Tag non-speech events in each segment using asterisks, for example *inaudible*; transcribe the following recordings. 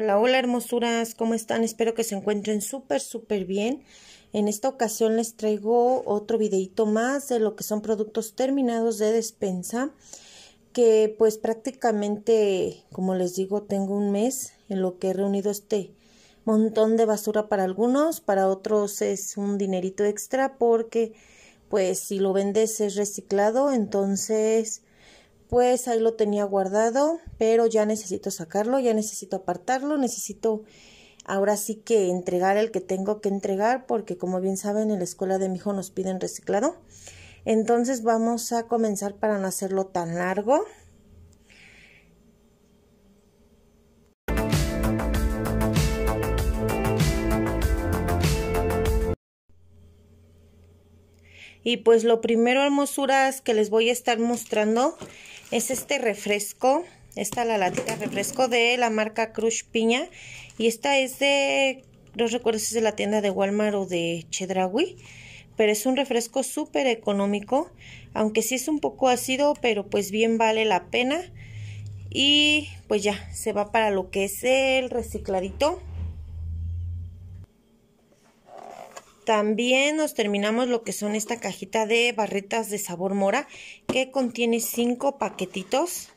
Hola, hola hermosuras, ¿cómo están? Espero que se encuentren súper, súper bien. En esta ocasión les traigo otro videito más de lo que son productos terminados de despensa, que pues prácticamente, como les digo, tengo un mes en lo que he reunido este montón de basura para algunos, para otros es un dinerito extra porque pues si lo vendes es reciclado, entonces pues ahí lo tenía guardado, pero ya necesito sacarlo, ya necesito apartarlo, necesito ahora sí que entregar el que tengo que entregar, porque como bien saben, en la escuela de mi hijo nos piden reciclado. Entonces vamos a comenzar para no hacerlo tan largo. Y pues lo primero, hermosuras, que les voy a estar mostrando es este refresco, esta la latita refresco de la marca Crush Piña y esta es de, no recuerdo si es de la tienda de Walmart o de Chedraui, pero es un refresco súper económico, aunque sí es un poco ácido, pero pues bien vale la pena y pues ya, se va para lo que es el recicladito. También nos terminamos lo que son esta cajita de barretas de sabor mora que contiene 5 paquetitos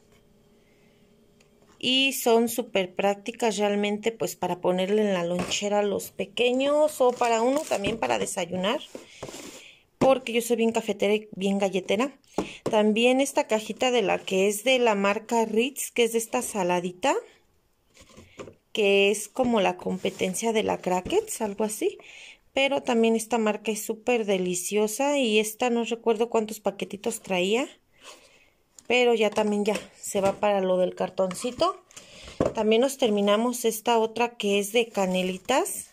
y son súper prácticas realmente pues para ponerle en la lonchera a los pequeños o para uno también para desayunar porque yo soy bien cafetera y bien galletera. También esta cajita de la que es de la marca Ritz, que es de esta saladita, que es como la competencia de la Crackets, algo así. Pero también esta marca es súper deliciosa y esta no recuerdo cuántos paquetitos traía. Pero ya también ya se va para lo del cartoncito. También nos terminamos esta otra que es de canelitas.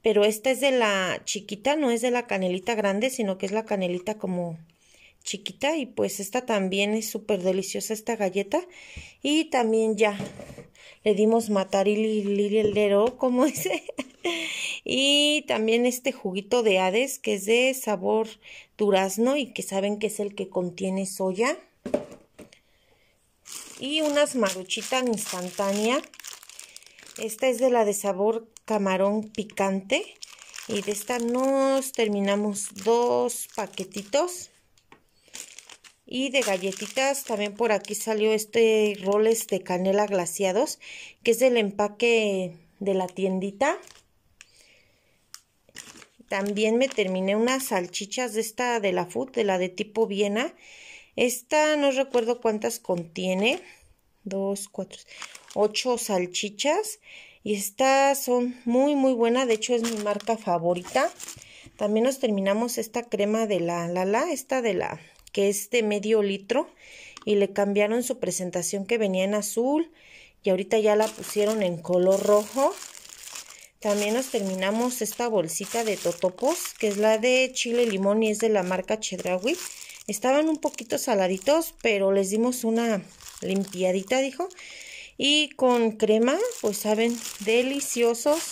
Pero esta es de la chiquita, no es de la canelita grande, sino que es la canelita como chiquita y pues esta también es súper deliciosa esta galleta y también ya le dimos matar y dero como *laughs* dice y también este juguito de Hades que es de sabor durazno y que saben que es el que contiene soya y unas maruchitas instantánea esta es de la de sabor camarón picante y de esta nos terminamos dos paquetitos y de galletitas. También por aquí salió este roles de canela glaciados, que es del empaque de la tiendita. También me terminé unas salchichas de esta de la Food, de la de tipo Viena. Esta no recuerdo cuántas contiene. Dos, cuatro, ocho salchichas. Y estas son muy, muy buenas. De hecho, es mi marca favorita. También nos terminamos esta crema de la Lala, la, esta de la que es de medio litro, y le cambiaron su presentación que venía en azul, y ahorita ya la pusieron en color rojo. También nos terminamos esta bolsita de totopos, que es la de chile limón y es de la marca Chedraui. Estaban un poquito saladitos, pero les dimos una limpiadita, dijo. Y con crema, pues saben, deliciosos.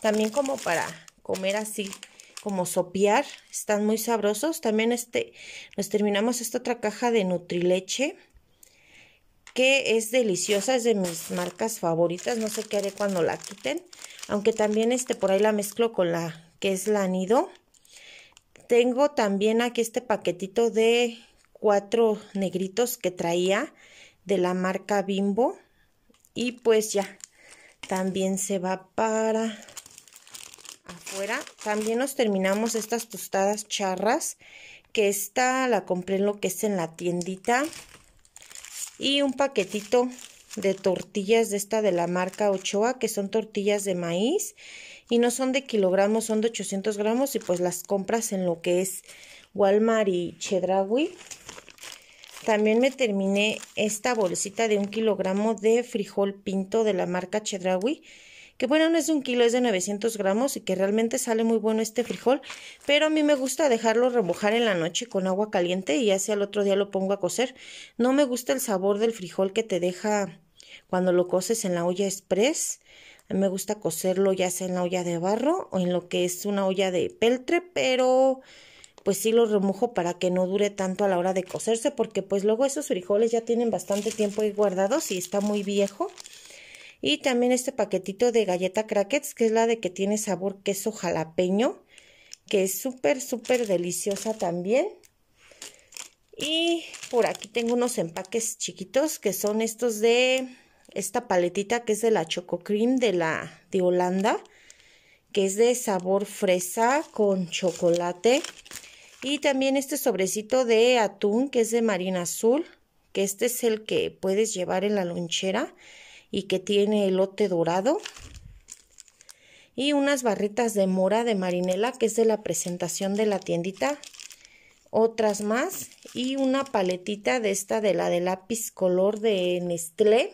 También como para comer así como sopear, están muy sabrosos. También este, nos terminamos esta otra caja de Nutrileche, que es deliciosa, es de mis marcas favoritas, no sé qué haré cuando la quiten, aunque también este por ahí la mezclo con la que es la nido. Tengo también aquí este paquetito de cuatro negritos que traía de la marca Bimbo y pues ya, también se va para afuera. También nos terminamos estas tostadas charras, que esta la compré en lo que es en la tiendita. Y un paquetito de tortillas de esta de la marca Ochoa, que son tortillas de maíz. Y no son de kilogramos, son de 800 gramos y pues las compras en lo que es Walmart y chedrawi También me terminé esta bolsita de un kilogramo de frijol pinto de la marca Chedraui que bueno, no es un kilo, es de 900 gramos y que realmente sale muy bueno este frijol, pero a mí me gusta dejarlo remojar en la noche con agua caliente y ya sea el otro día lo pongo a cocer. No me gusta el sabor del frijol que te deja cuando lo coces en la olla express. A mí me gusta cocerlo ya sea en la olla de barro o en lo que es una olla de peltre, pero pues sí lo remojo para que no dure tanto a la hora de cocerse porque pues luego esos frijoles ya tienen bastante tiempo ahí guardados y está muy viejo. Y también este paquetito de galleta crackers que es la de que tiene sabor queso jalapeño, que es súper, súper deliciosa también. Y por aquí tengo unos empaques chiquitos que son estos de esta paletita que es de la Choco Cream de la de Holanda, que es de sabor fresa con chocolate. Y también este sobrecito de atún que es de Marina Azul, que este es el que puedes llevar en la lonchera y que tiene elote dorado. Y unas barritas de mora de marinela, que es de la presentación de la tiendita. Otras más. Y una paletita de esta, de la de lápiz color de Nestlé.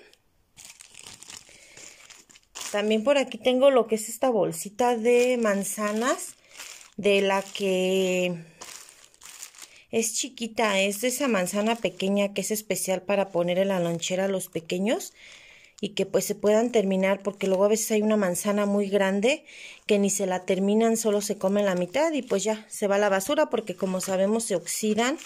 También por aquí tengo lo que es esta bolsita de manzanas, de la que es chiquita, es de esa manzana pequeña que es especial para poner en la lonchera a los pequeños y que pues se puedan terminar porque luego a veces hay una manzana muy grande que ni se la terminan, solo se come la mitad y pues ya se va a la basura porque como sabemos se oxidan.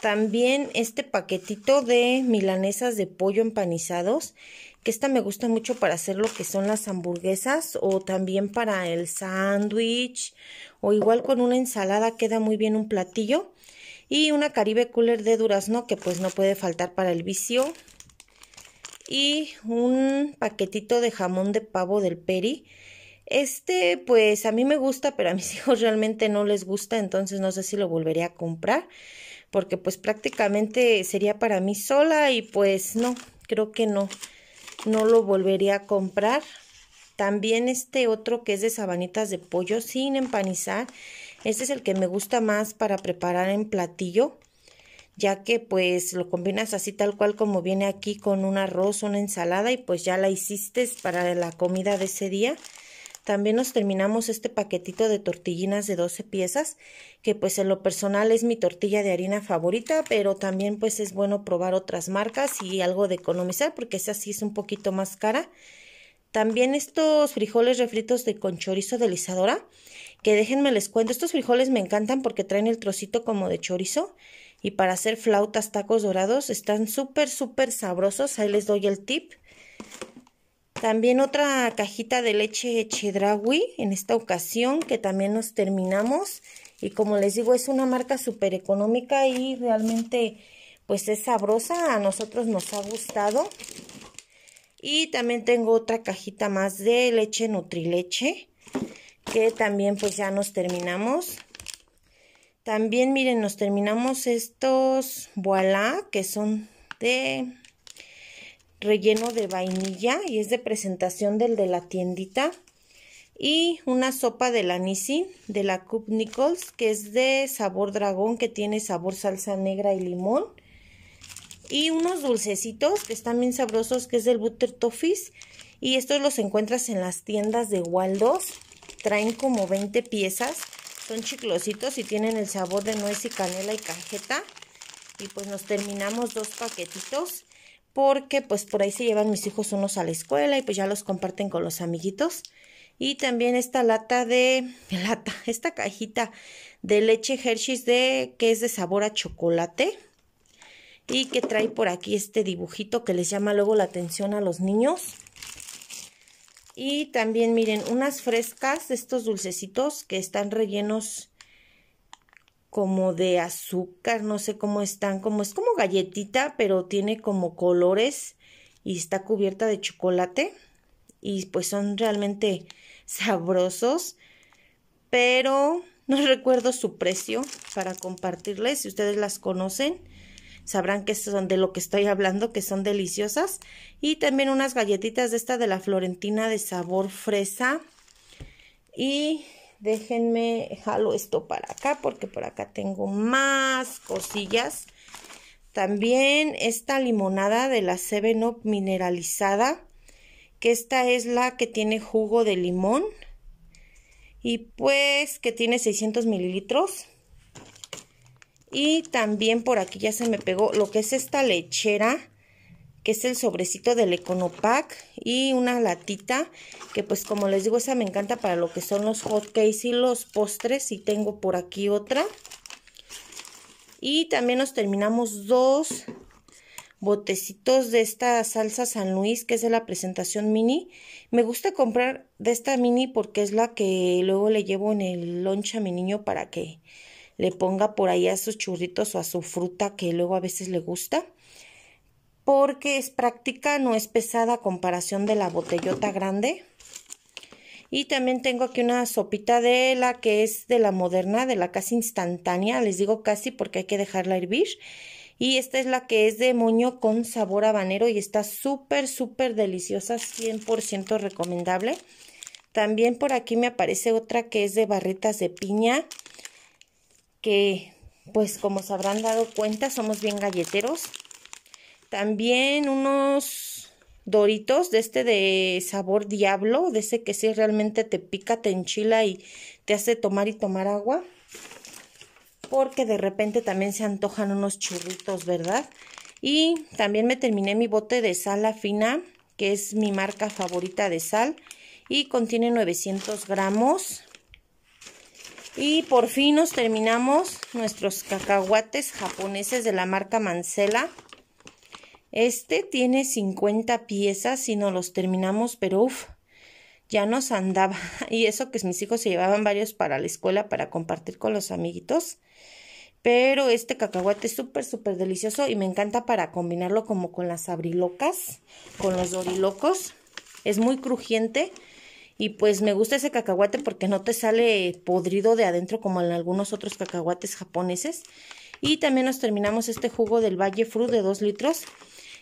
También este paquetito de milanesas de pollo empanizados que esta me gusta mucho para hacer lo que son las hamburguesas o también para el sándwich o igual con una ensalada queda muy bien un platillo y una caribe cooler de durazno que pues no puede faltar para el vicio y un paquetito de jamón de pavo del Peri. Este, pues a mí me gusta, pero a mis *laughs* hijos realmente no les gusta, entonces no sé si lo volvería a comprar, porque pues prácticamente sería para mí sola y pues no, creo que no, no lo volvería a comprar. También este otro que es de sabanitas de pollo sin empanizar, este es el que me gusta más para preparar en platillo ya que pues lo combinas así tal cual como viene aquí con un arroz, una ensalada y pues ya la hiciste para la comida de ese día. También nos terminamos este paquetito de tortillinas de 12 piezas, que pues en lo personal es mi tortilla de harina favorita, pero también pues es bueno probar otras marcas y algo de economizar porque esa sí es un poquito más cara. También estos frijoles refritos de con chorizo de lisadora, que déjenme les cuento, estos frijoles me encantan porque traen el trocito como de chorizo y para hacer flautas, tacos dorados. Están súper, súper sabrosos. Ahí les doy el tip. También otra cajita de leche chedrawi en esta ocasión que también nos terminamos. Y como les digo, es una marca súper económica y realmente pues es sabrosa. A nosotros nos ha gustado. Y también tengo otra cajita más de leche Nutrileche que también pues ya nos terminamos. También miren, nos terminamos estos voilà, que son de relleno de vainilla y es de presentación del de la tiendita. Y una sopa de la Nisi de la Cup Nichols que es de sabor dragón que tiene sabor salsa negra y limón. Y unos dulcecitos que están bien sabrosos que es del Butter Toffees. Y estos los encuentras en las tiendas de Waldos. Traen como 20 piezas son chiclositos y tienen el sabor de nuez y canela y cajeta. Y pues nos terminamos dos paquetitos porque pues por ahí se llevan mis hijos unos a la escuela y pues ya los comparten con los amiguitos. Y también esta lata de *laughs* lata, esta cajita de leche Hershey's de que es de sabor a chocolate y que trae por aquí este dibujito que les llama luego la atención a los niños. Y también miren, unas frescas, de estos dulcecitos que están rellenos como de azúcar, no sé cómo están, como es como galletita, pero tiene como colores y está cubierta de chocolate y pues son realmente *laughs* sabrosos, pero no *laughs* recuerdo su precio para compartirles si ustedes las conocen sabrán que son de lo que estoy hablando, que son deliciosas. Y también unas galletitas de esta de la Florentina de sabor fresa. Y déjenme, jalo esto para acá porque por acá tengo más cosillas. También esta limonada de la 7 mineralizada, que esta es la que tiene jugo de limón y pues que tiene 600 mililitros. Y también por aquí ya se me pegó lo que es esta lechera, que es el sobrecito del Econopac y una latita, que pues como les digo, esa me encanta para lo que son los hotcakes y los postres. Y tengo por aquí otra. Y también nos terminamos dos botecitos de esta salsa San Luis, que es de la presentación mini. Me gusta comprar de esta mini porque es la que luego le llevo en el lunch a mi niño para que le ponga por ahí a sus churritos o a su fruta que luego a veces le gusta, porque es práctica, no es pesada a comparación de la botellota grande. Y también tengo aquí una sopita de la que es de la moderna, de la casi instantánea. Les digo casi porque hay que dejarla hervir. Y esta es la que es de moño con sabor habanero y está súper, súper deliciosa, 100% recomendable. También por aquí me aparece otra que es de barritas de piña que pues como se habrán dado cuenta somos bien galleteros. También unos doritos de este de sabor diablo, de ese que si realmente te pica, te enchila y te hace tomar y tomar agua. Porque de repente también se antojan unos churritos, ¿verdad? Y también me terminé mi bote de sal fina, que es mi marca favorita de sal. Y contiene 900 gramos y por fin nos terminamos nuestros cacahuates japoneses de la marca Mancela. Este tiene 50 piezas y no los terminamos, pero uff, ya nos andaba. *laughs* Y eso que mis hijos se llevaban varios para la escuela para compartir con los amiguitos. Pero este cacahuate es súper, súper delicioso y me encanta para combinarlo como con las abrilocas, con los dorilocos. Es muy crujiente y pues me gusta ese cacahuate porque no te sale podrido de adentro como en algunos otros cacahuates japoneses. Y también nos terminamos este jugo del Valle Fruit de 2 litros,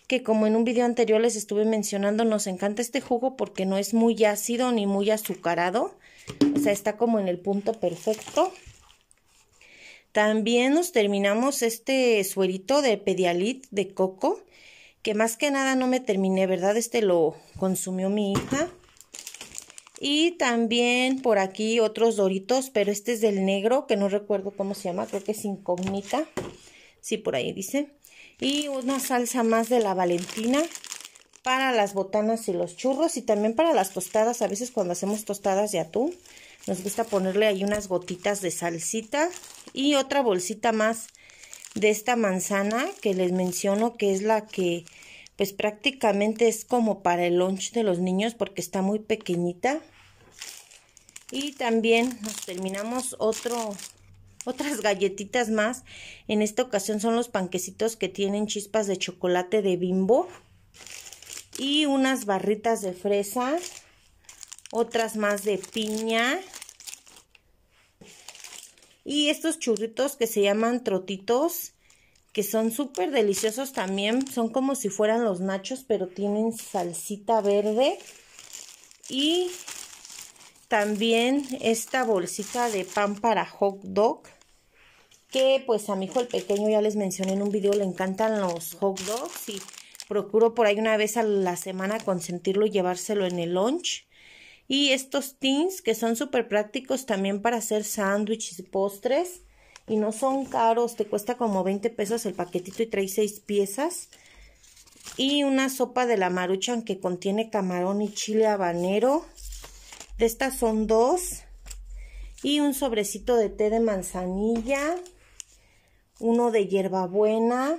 que como en un video anterior les estuve mencionando, nos encanta este jugo porque no es muy ácido ni muy azucarado. O sea, está como en el punto perfecto. También nos terminamos este suerito de pedialit de coco, que más que nada no me terminé, ¿verdad? Este lo consumió mi hija. Y también por aquí otros doritos, pero este es del negro, que no recuerdo cómo se llama, creo que es incógnita. Sí, por ahí dice. Y una salsa más de la Valentina para las botanas y los churros y también para las tostadas. A veces cuando hacemos tostadas de atún, nos gusta ponerle ahí unas gotitas de salsita y otra bolsita más de esta manzana que les menciono que es la que pues prácticamente es como para el lunch de los niños porque está muy pequeñita. Y también nos terminamos otro, otras galletitas más. En esta ocasión son los panquecitos que tienen chispas de chocolate de bimbo. Y unas barritas de fresa. Otras más de piña. Y estos churritos que se llaman trotitos que son súper deliciosos también. Son como si fueran los nachos, pero tienen salsita verde. Y también esta bolsita de pan para hot dog. Que pues a mi hijo el pequeño ya les mencioné en un video, le encantan los hot dogs. Y procuro por ahí una vez a la semana consentirlo y llevárselo en el lunch. Y estos tins que son súper prácticos también para hacer sándwiches y postres y no son caros, te cuesta como 20 pesos el paquetito y trae 6 piezas. Y una sopa de la maruchan que contiene camarón y chile habanero. De estas son dos. Y un sobrecito de té de manzanilla. Uno de hierbabuena.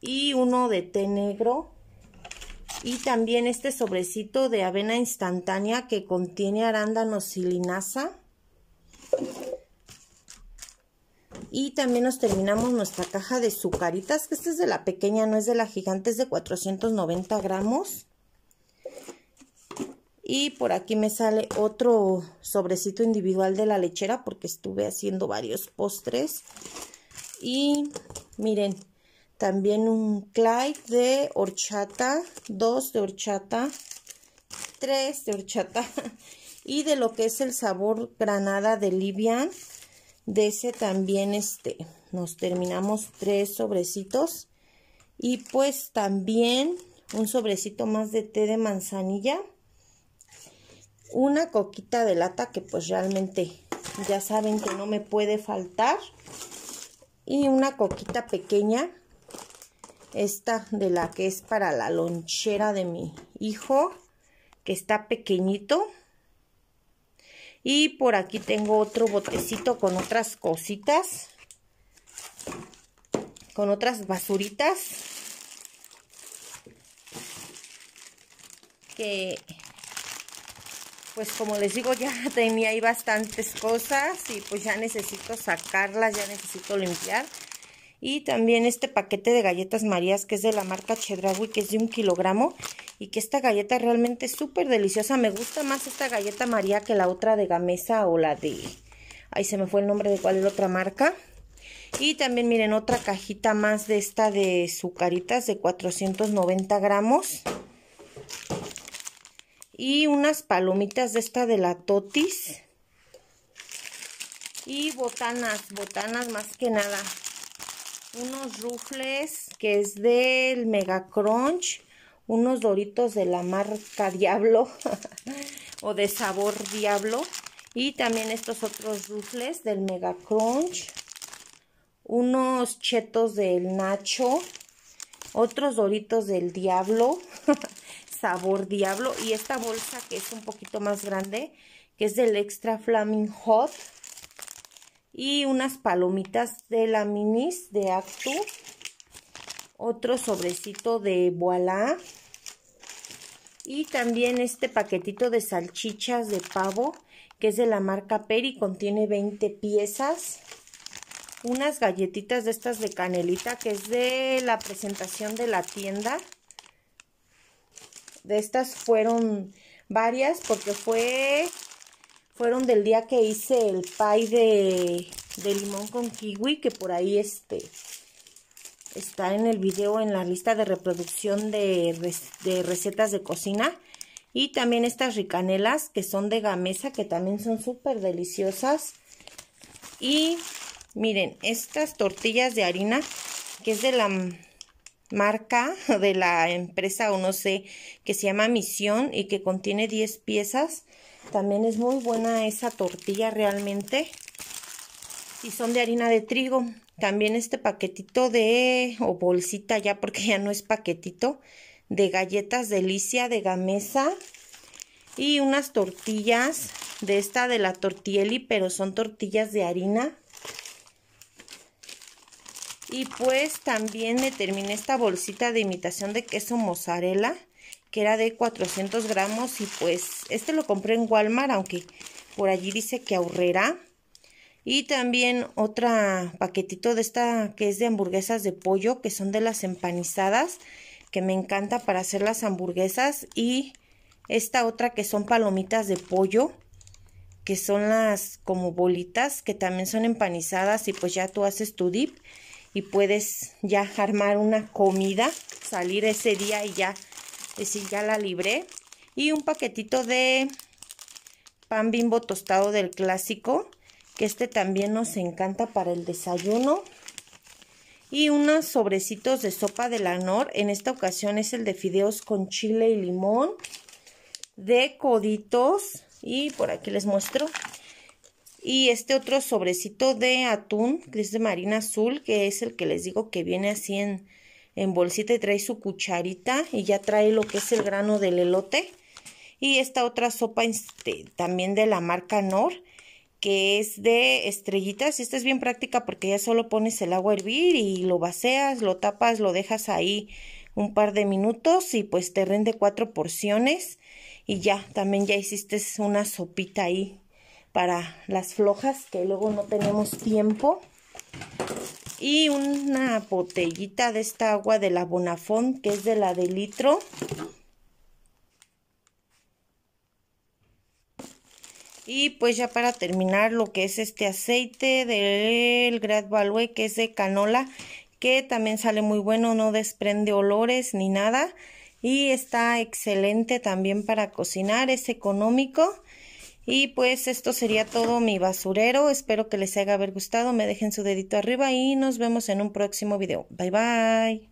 Y uno de té negro. Y también este sobrecito de avena instantánea que contiene arándanos y linaza Y también nos terminamos nuestra caja de sucaritas, que esta es de la pequeña, no es de la gigante, es de 490 gramos. Y por aquí me sale otro sobrecito individual de la lechera porque estuve haciendo varios postres. Y miren, también un Clyde de horchata, dos de horchata, tres de horchata. *laughs* Y de lo que es el sabor granada de livian de ese también este, nos terminamos tres sobrecitos. Y pues también un sobrecito más de té de manzanilla. Una coquita de lata que pues realmente ya saben que no me puede faltar. Y una coquita pequeña. Esta de la que es para la lonchera de mi hijo que está pequeñito. Y por aquí tengo otro botecito con otras cositas. Con otras basuritas. Que, pues como les digo, ya *laughs* tenía ahí bastantes cosas. Y pues ya necesito sacarlas, ya necesito limpiar. Y también este paquete de galletas marías que es de la marca Chedragui, que es de un kilogramo y que esta galleta realmente es súper deliciosa. Me gusta más esta galleta María que la otra de Gamesa o la de... Ahí se me fue el nombre de cuál es la otra marca. Y también miren otra cajita más de esta de sucaritas de 490 gramos. Y unas palomitas de esta de la Totis. Y botanas, botanas más que nada. Unos rufles que es del Mega Crunch unos doritos de la marca Diablo *laughs* o de sabor Diablo. Y también estos otros rufles del Mega Crunch. Unos chetos del Nacho. Otros doritos del Diablo. *laughs* sabor Diablo. Y esta bolsa que es un poquito más grande. Que es del Extra Flaming Hot. Y unas palomitas de la Minis de Actu otro sobrecito de Voilà. Y también este paquetito de salchichas de pavo, que es de la marca Peri, contiene 20 piezas. Unas galletitas de estas de canelita, que es de la presentación de la tienda. De estas fueron varias, porque fue fueron del día que hice el pie de, de limón con kiwi, que por ahí este está en el video en la lista de reproducción de, de recetas de cocina. Y también estas ricanelas que son de gamesa, que también son súper deliciosas. Y miren, estas tortillas de harina, que es de la marca, *laughs* de la empresa o no sé, que se llama Misión y que contiene 10 piezas. También es muy buena esa tortilla realmente. Y son de harina de trigo. También este paquetito de, o bolsita ya, porque ya no es paquetito, de galletas delicia de gamesa. Y unas tortillas de esta de la tortielli, pero son tortillas de harina. Y pues también me terminé esta bolsita de imitación de queso mozzarella, que era de 400 gramos. Y pues este lo compré en Walmart, aunque por allí dice que ahorrera. Y también otra paquetito de esta que es de hamburguesas de pollo, que son de las empanizadas, que me encanta para hacer las hamburguesas. Y esta otra que son palomitas de pollo, que son las como bolitas, que también son empanizadas y pues ya tú haces tu dip y puedes ya armar una comida, salir ese día y ya decir ya la libré. Y un paquetito de pan bimbo tostado del clásico este también nos encanta para el desayuno. Y unos sobrecitos de sopa de la NOR. en esta ocasión es el de fideos con chile y limón, de coditos, y por aquí les muestro. Y este otro sobrecito de atún, que es de marina azul, que es el que les digo que viene así en, bolsita y trae su cucharita y ya trae lo que es el grano del elote. Y esta otra sopa este, también de la marca Nor, que es de estrellitas. Esta es bien práctica porque ya solo pones el agua a hervir y lo vacías, lo tapas, lo dejas ahí un par de minutos y pues te rinde cuatro porciones y ya, también ya hiciste una sopita ahí para las flojas que luego no tenemos tiempo. Y una botellita de esta agua de la Bonafont que es de la de litro Y pues ya para terminar lo que es este aceite del Grad Value que es de canola que también sale muy bueno, no desprende olores ni nada y está excelente también para cocinar, es económico. Y pues esto sería todo mi basurero, espero que les haya haber gustado, me dejen su dedito arriba y nos vemos en un próximo video. Bye bye.